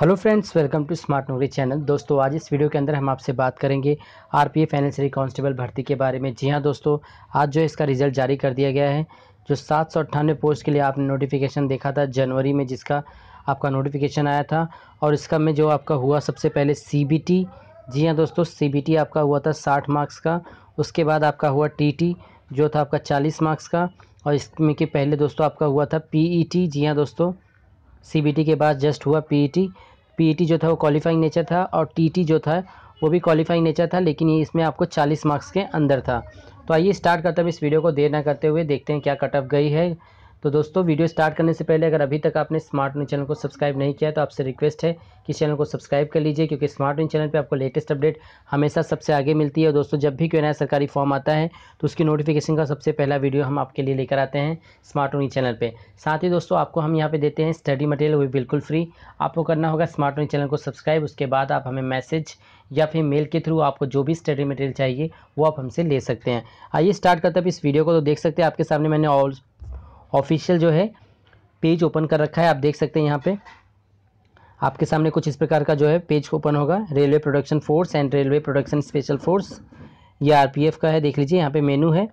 hello friends welcome to smart Naukri channel दोस्तों आज इस वीडियो के अंदर हम आपसे बात करेंगे आरपीएफ एफ कांस्टेबल भर्ती के बारे में जी हां दोस्तों आज जो इसका रिजल्ट जारी कर दिया गया है जो सात सौ अट्ठानवे पोस्ट के लिए आपने नोटिफिकेशन देखा था जनवरी में जिसका आपका नोटिफिकेशन आया था और इसका में जो आपका हुआ सबसे पहले सी जी हाँ दोस्तों सी आपका हुआ था साठ मार्क्स का उसके बाद आपका हुआ टी जो था आपका चालीस मार्क्स का और इसमें के पहले दोस्तों आपका हुआ था पी e जी हाँ दोस्तों सी के बाद जस्ट हुआ पीईटी पीईटी e e जो था वो क्वालिफाइंग नेचर था और टीटी जो था वो भी क्वालिफाइंग नेचर था लेकिन ये इसमें आपको 40 मार्क्स के अंदर था तो आइए स्टार्ट करते हैं इस वीडियो को देर ना करते हुए देखते हैं क्या कटअप गई है तो दोस्तों वीडियो स्टार्ट करने से पहले अगर अभी तक आपने स्मार्ट न्यूज चैनल को सब्सक्राइब नहीं किया तो आपसे रिक्वेस्ट है कि चैनल को सब्सक्राइब कर लीजिए क्योंकि स्मार्ट न्यूज चैनल पर आपको लेटेस्ट अपडेट हमेशा सबसे आगे मिलती है और दोस्तों जब भी कोई नया सरकारी फॉर्म आता है तो उसकी नोटिफिकेशन का सबसे पहला वीडियो हम आपके लिए लेकर आते हैं स्मार्ट न्यूज चैनल पर साथ ही दोस्तों आपको हम यहाँ पर देते हैं स्टडी मटेरियल वो बिल्कुल फ्री आपको करना होगा स्मार्ट न्यूज चैनल को सब्सक्राइब उसके बाद आप हमें मैसेज या फिर मेल के थ्रू आपको जो भी स्टडी मटेरियल चाहिए वो आप हमसे ले सकते हैं आइए स्टार्ट करते हैं इस वीडियो को तो देख सकते हैं आपके सामने मैंने ऑल ऑफिशियल जो है पेज ओपन कर रखा है आप देख सकते हैं यहाँ पे आपके सामने कुछ इस प्रकार का जो है पेज ओपन होगा railway production force and railway production special force ये आरपीएफ का है देख लीजिए यहाँ पे मेनू है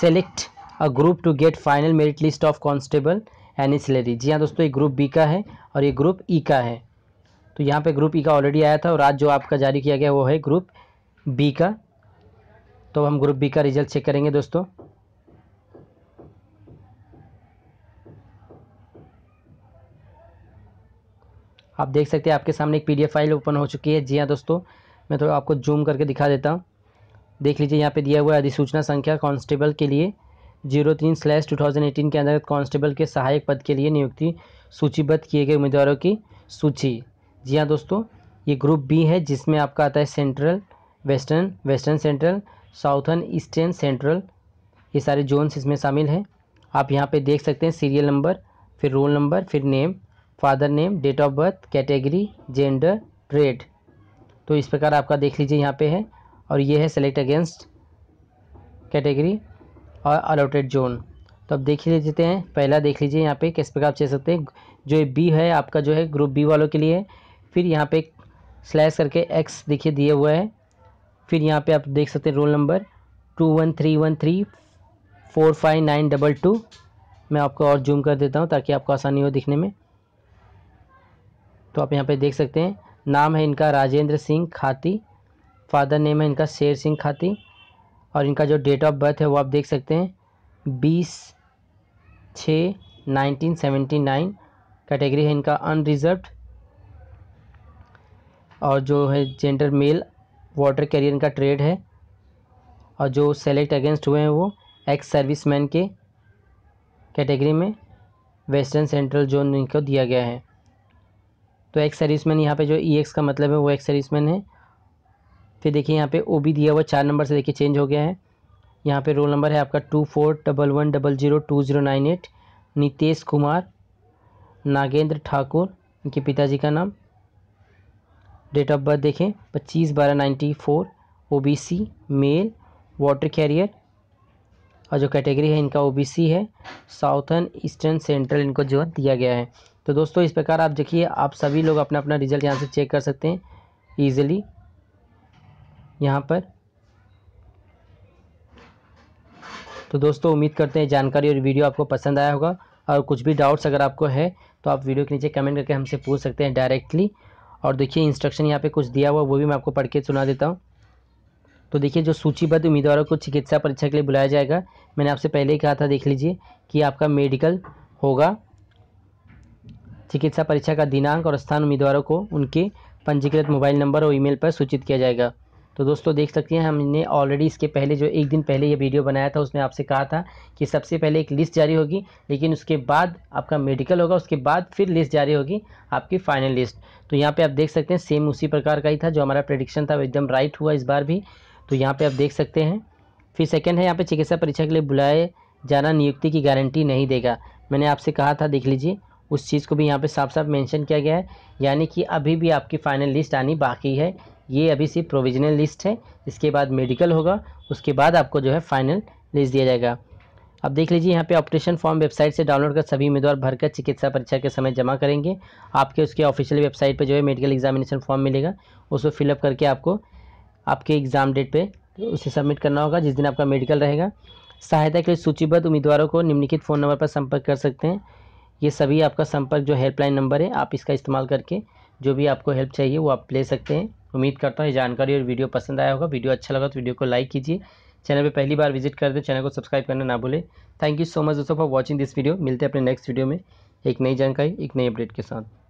select a group to get final merit list of constable and salary जी हाँ दोस्तों ये ग्रुप बी का है और ये ग्रुप ई e का है तो यहाँ पे ग्रुप ई e का ऑलरेडी आया था और आज जो आपका जारी किया गया वो है ग्रुप बी का तो हम ग्रुप बी का रिजल्ट चेक करेंगे दोस्तों आप देख सकते हैं आपके सामने एक पी फाइल ओपन हो चुकी है जी हाँ दोस्तों मैं थोड़ा तो आपको जूम करके दिखा देता हूँ देख लीजिए यहाँ पे दिया हुआ है अधिसूचना संख्या कांस्टेबल के लिए जीरो तीन स्लैश टू थाउजेंड एटीन के अंतर्गत कांस्टेबल के सहायक पद के लिए नियुक्ति सूचीबद्ध किए गए उम्मीदवारों की सूची जी हाँ दोस्तों ये ग्रुप बी है जिसमें आपका आता है central western western central southern eastern central ये सारे जोन्स इसमें शामिल हैं आप यहाँ पर देख सकते हैं सीरियल नंबर फिर रोल नंबर फिर name father name date of birth category gender trade तो इस प्रकार आपका देख लीजिए यहाँ पे है और ये है सेलेक्ट अगेंस्ट कैटेगरी और अलॉटेड जोन तो अब देख लीजिए हैं पहला देख लीजिए यहाँ पे किस प्रकार आप चेक सकते हैं जो बी है आपका जो है ग्रुप बी वालों के लिए फिर यहाँ पे स्लैश करके एक्स देखिए दिए हुआ है फिर यहाँ पे आप देख सकते हैं roll number two one three one three four five nine double two मैं आपको और जूम कर देता हूँ ताकि आपको आसानी हो दिखने में तो आप यहाँ पे देख सकते हैं नाम है इनका राजेंद्र सिंह खाती फादर नेम है इनका शेर सिंह खाती और इनका जो डेट ऑफ बर्थ है वो आप देख सकते हैं बीस छः नाइनटीन सेवेंटी नाइन कैटेगरी है इनका अनरिज़र्व और जो है जेंडर मेल वाटर कैरियर इनका ट्रेड है और जो सेलेक्ट अगेंस्ट हुए हैं वो एक्स सर्विसमैन के कैटेगरी में वेस्टर्न सेंट्रल जोन इनको दिया गया है तो एक्स सर्विसमैन यहाँ पे जो ई e एक्स का मतलब है वो एक्स सर्विसमैन है फिर देखिए यहाँ पे ओ बी दिया हुआ चार नंबर से देखिए चेंज हो गया है यहाँ पे रोल नंबर है आपका two four double one double zero two zero nine eight Nitesh Kumar Nagendra Thakur इनके पिताजी का नाम डेट ऑफ बर्थ देखें पच्चीस बारह ninety four O B C male water carrier और जो कैटेगरी है इनका ओ बी सी है साउथर्न ईस्टर्न सेंट्रल इनको जो दिया गया है तो दोस्तों इस प्रकार आप देखिए आप सभी लोग अपना अपना रिजल्ट यहाँ से चेक कर सकते हैं ईजिली यहाँ पर तो दोस्तों उम्मीद करते हैं जानकारी और वीडियो आपको पसंद आया होगा और कुछ भी डाउट्स अगर आपको है तो आप वीडियो के नीचे कमेंट करके हमसे पूछ सकते हैं डायरेक्टली और देखिए इंस्ट्रक्शन यहाँ पे कुछ दिया हुआ वो भी मैं आपको पढ़ के सुना देता हूँ तो देखिए जो सूचीबद्ध उम्मीदवारों को चिकित्सा परीक्षा के लिए बुलाया जाएगा मैंने आपसे पहले ही कहा था देख लीजिए कि आपका मेडिकल होगा चिकित्सा परीक्षा का दिनांक और स्थान उम्मीदवारों को उनके पंजीकृत मोबाइल नंबर और ईमेल पर सूचित किया जाएगा तो दोस्तों देख सकते हैं हमने ऑलरेडी इसके पहले जो एक दिन पहले ये वीडियो बनाया था उसमें आपसे कहा था कि सबसे पहले एक लिस्ट जारी होगी लेकिन उसके बाद आपका मेडिकल होगा उसके बाद फिर लिस्ट जारी होगी आपकी फाइनल लिस्ट तो यहाँ पे आप देख सकते हैं सेम उसी प्रकार का ही था जो हमारा प्रडिक्शन था वो एकदम राइट हुआ इस बार भी तो यहाँ पर आप देख सकते हैं फिर सेकेंड है यहाँ पर चिकित्सा परीक्षा के लिए बुलाए जाना नियुक्ति की गारंटी नहीं देगा मैंने आपसे कहा था देख लीजिए उस चीज़ को भी यहाँ पे साफ साफ मेंशन किया गया है यानी कि अभी भी आपकी फाइनल लिस्ट आनी बाकी है ये अभी सिर्फ प्रोविजनल लिस्ट है इसके बाद मेडिकल होगा उसके बाद आपको जो है फाइनल लिस्ट दिया जाएगा अब देख लीजिए यहाँ पे ऑपरेशन फॉर्म वेबसाइट से डाउनलोड कर सभी उम्मीदवार भरकर चिकित्सा परीक्षा के समय जमा करेंगे आपके उसके ऑफिशियल वेबसाइट पर जो है मेडिकल एग्जामिनेशन फॉर्म मिलेगा उसको फिलअप करके आपको आपके एग्ज़ाम डेट पर उसे सबमिट करना होगा जिस दिन आपका मेडिकल रहेगा सहायता के लिए सूचीबद्ध उम्मीदवारों को निम्नलिखित फ़ोन नंबर पर संपर्क कर सकते हैं ये सभी आपका संपर्क जो हेल्पलाइन नंबर है आप इसका इस्तेमाल करके जो भी आपको हेल्प चाहिए वो आप ले सकते हैं उम्मीद करता हूँ ये जानकारी और वीडियो पसंद आया होगा वीडियो अच्छा लगा तो वीडियो को लाइक कीजिए चैनल पे पहली बार विजिट कर दे चैनल को सब्सक्राइब करना ना भूलें थैंक यू सो मच दोस्तों फॉर वॉचिंग दिस वीडियो मिलते हैं अपने नेक्स्ट वीडियो में एक नई जानकारी एक नई अपडेट के साथ